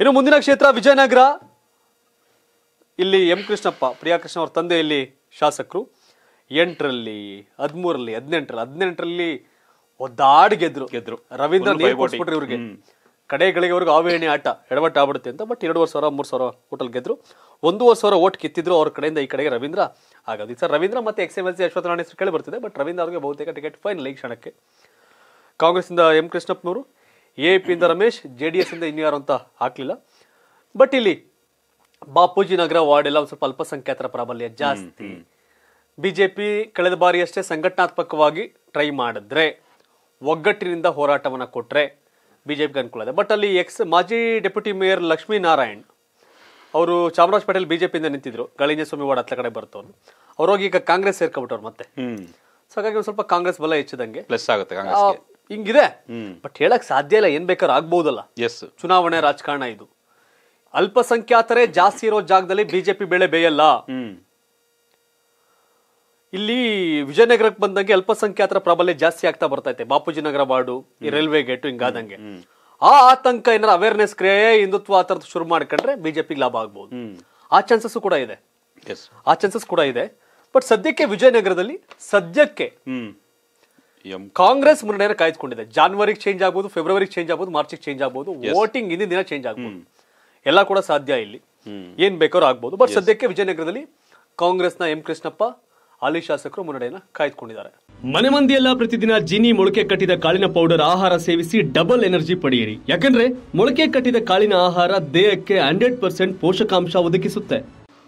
ಇನ್ನು ಮುಂದಿನ ಕ್ಷೇತ್ರ ವಿಜಯನಗರ ಇಲ್ಲಿ ಎಂ ಕೃಷ್ಣಪ್ಪ ಪ್ರಿಯಾ ಕೃಷ್ಣ ಅವ್ರ ತಂದೆ ಇಲ್ಲಿ ಶಾಸಕರು ಎಂಟರಲ್ಲಿ ಹದಿಮೂರಲ್ಲಿ ಹದಿನೆಂಟರಲ್ಲಿ ಹದಿನೆಂಟರಲ್ಲಿ ಒದ್ದಾಡ್ ಗೆದ್ರು ಗೆದ್ರು ರವೀಂದ್ರ ನೀರು ಇವ್ರಿಗೆ ಕಡೆ ಅವ್ರಿಗೆ ಆವೇಣಿ ಆಟ ಎಡವಟ್ಟ ಆಗ್ಬಿಡುತ್ತೆ ಅಂತ ಬಟ್ ಎರಡುವರೆ ಸಾವಿರ ಮೂರು ಸಾವಿರ ಹೋಟೆಲ್ ಗೆದ್ರು ಒಂದೂವರೆ ಸಾವಿರ ಓಟ್ ಕಿತ್ತಿದ್ರು ಅವ್ರ ಕಡೆಯಿಂದ ಈ ಕಡೆಗೆ ರವೀಂದ್ರ ಆಗೋದು ಸರ್ ರವೀಂದ್ರ ಮತ್ತೆ ex M L C Yashwanth ಕೇಳಿ ಬರ್ತಿದೆ ಬಟ್ ರವೀಂದ್ರ ಅವ್ರಿಗೆ ಬಹುತೇಕ ಟಿಕೆಟ್ ಫೈನಲ್ ಈ ಕ್ಷಣಕ್ಕೆ ಇಂದ ಎಂ ಕೃಷ್ಣಪ್ಪನವರು ಎ ಪಿಯಿಂದ ರಮೇಶ್ ಜೆ ಡಿ ಎಸ್ ಇಂದ ಯಾರು ಅಂತ ಹಾಕ್ಲಿಲ್ಲ ಬಟ್ ಇಲ್ಲಿ ಬಾಪೂಜಿ ನಗರ ವಾರ್ಡ್ ಎಲ್ಲ ಸ್ವಲ್ಪ ಅಲ್ಪಸಂಖ್ಯಾತರ ಪ್ರಾಬಲ್ಯ ಜಾಸ್ತಿ ಬಿಜೆಪಿ ಕಳೆದ ಬಾರಿ ಅಷ್ಟೇ ಸಂಘಟನಾತ್ಮಕವಾಗಿ ಟ್ರೈ ಮಾಡಿದ್ರೆ ಒಗ್ಗಟ್ಟಿನಿಂದ ಹೋರಾಟವನ್ನು ಕೊಟ್ಟರೆ ಬಿಜೆಪಿಗೆ ಅನುಕೂಲ ಇದೆ ಬಟ್ ಅಲ್ಲಿ ಎಕ್ಸ್ ಮಾಜಿ ಡೆಪ್ಯೂಟಿ ಮೇಯರ್ ಲಕ್ಷ್ಮೀನಾರಾಯಣ್ ಅವರು ಚಾಮರಾಜ್ ಪಟೇಲ್ ಬಿಜೆಪಿಯಿಂದ ನಿಂತಿದ್ರು ಗಳಿಂಜ ಸ್ವಾಮಿ ವಾರ್ಡ್ ಹತ್ತಿರ ಕಡೆ ಬರ್ತವ್ರು ಅವ್ರೋಗಿ ಈಗ ಕಾಂಗ್ರೆಸ್ ಸೇರ್ಕೊಬಿಟ್ಟವ್ರು ಮತ್ತೆ ಸೊ ಹಾಗಾಗಿ ಸ್ವಲ್ಪ ಕಾಂಗ್ರೆಸ್ ಬಲ ಹೆಚ್ಚಿದಂಗೆ ಪ್ಲಸ್ ಆಗುತ್ತೆ ಹಿಂಗಿದೆ ಬಟ್ ಹೇಳಕ್ ಸಾಧ್ಯ ಇಲ್ಲ ಏನ್ ಬೇಕಾದ್ರೂ ಆಗ್ಬಹುದಲ್ಲ ಎಸ್ ಚುನಾವಣೆ ರಾಜಕಾರಣ ಇದು ಅಲ್ಪಸಂಖ್ಯಾತರೇ ಜಾಸ್ತಿ ಇರೋ ಜಾಗದಲ್ಲಿ ಬಿಜೆಪಿ ಬೆಳೆ ಬೇಯಲ್ಲ ಇಲ್ಲಿ ವಿಜಯನಗರಕ್ಕೆ ಬಂದಂಗೆ ಅಲ್ಪಸಂಖ್ಯಾತರ ಪ್ರಾಬಲ್ಯ ಜಾಸ್ತಿ ಆಗ್ತಾ ಬರ್ತೈತೆ ಬಾಪೂಜಿ ನಗರ ವಾರ್ಡು ಈ ರೈಲ್ವೆ ಗೇಟು ಹಿಂಗಾದಂಗೆ ಆ ಆತಂಕ ಏನಾರ ಅವೇರ್ನೆಸ್ ಕ್ರಿಯೆ ಹಿಂದುತ್ವ ಆ ಶುರು ಮಾಡ್ಕೊಂಡ್ರೆ ಬಿಜೆಪಿಗೆ ಲಾಭ ಆಗ್ಬೋದು ಆ ಚಾನ್ಸಸ್ ಕೂಡ ಇದೆ ಆ ಚಾನ್ಸಸ್ ಕೂಡ ಇದೆ ಬಟ್ ಸದ್ಯಕ್ಕೆ ವಿಜಯನಗರದಲ್ಲಿ ಸದ್ಯಕ್ಕೆ ಕಾಂಗ್ರೆಸ್ ಮುನ್ನಡೆಯನ್ನು ಕಾಯ್ದುಕೊಂಡಿದೆ ಜಾನ್ವರಿಗೆ ಚೇಂಜ್ ಆಗಬಹುದು ಫೆಬ್ರವರಿ ಚೇಂಜ್ ಆಗಬಹುದು ಮಾರ್ಚ್ ಚೇಂಜ್ ಆಗಬಹುದು ವೋಟಿಂಗ್ ಇಂದಿನ ದಿನ ಚೇಂಜ್ ಆಗಬಹುದು ಎಲ್ಲ ಕೂಡ ಸಾಧ್ಯ ಇಲ್ಲಿ ಏನ್ ಬೇಕಾದ್ರೂ ಆಗ್ಬೋದು ಬಟ್ ಸದ್ಯಕ್ಕೆ ವಿಜಯನಗರದಲ್ಲಿ ಕಾಂಗ್ರೆಸ್ನ ಎಂ ಕೃಷ್ಣಪ್ಪ ಹಾಲಿ ಶಾಸಕರು ಮುನ್ನಡೆಯನ್ನ ಕಾಯ್ದುಕೊಂಡಿದ್ದಾರೆ ಮನೆ ಮಂದಿಯೆಲ್ಲ ಪ್ರತಿದಿನ ಜಿನಿ ಮೊಳಕೆ ಕಟ್ಟಿದ ಕಾಳಿನ ಪೌಡರ್ ಆಹಾರ ಸೇವಿಸಿ ಡಬಲ್ ಎನರ್ಜಿ ಪಡೆಯಿರಿ ಯಾಕಂದ್ರೆ ಮೊಳಕೆ ಕಟ್ಟಿದ ಕಾಳಿನ ಆಹಾರ ದೇಹಕ್ಕೆ ಹಂಡ್ರೆಡ್ ಪರ್ಸೆಂಟ್ ಪೋಷಕಾಂಶ ಒದಗಿಸುತ್ತೆ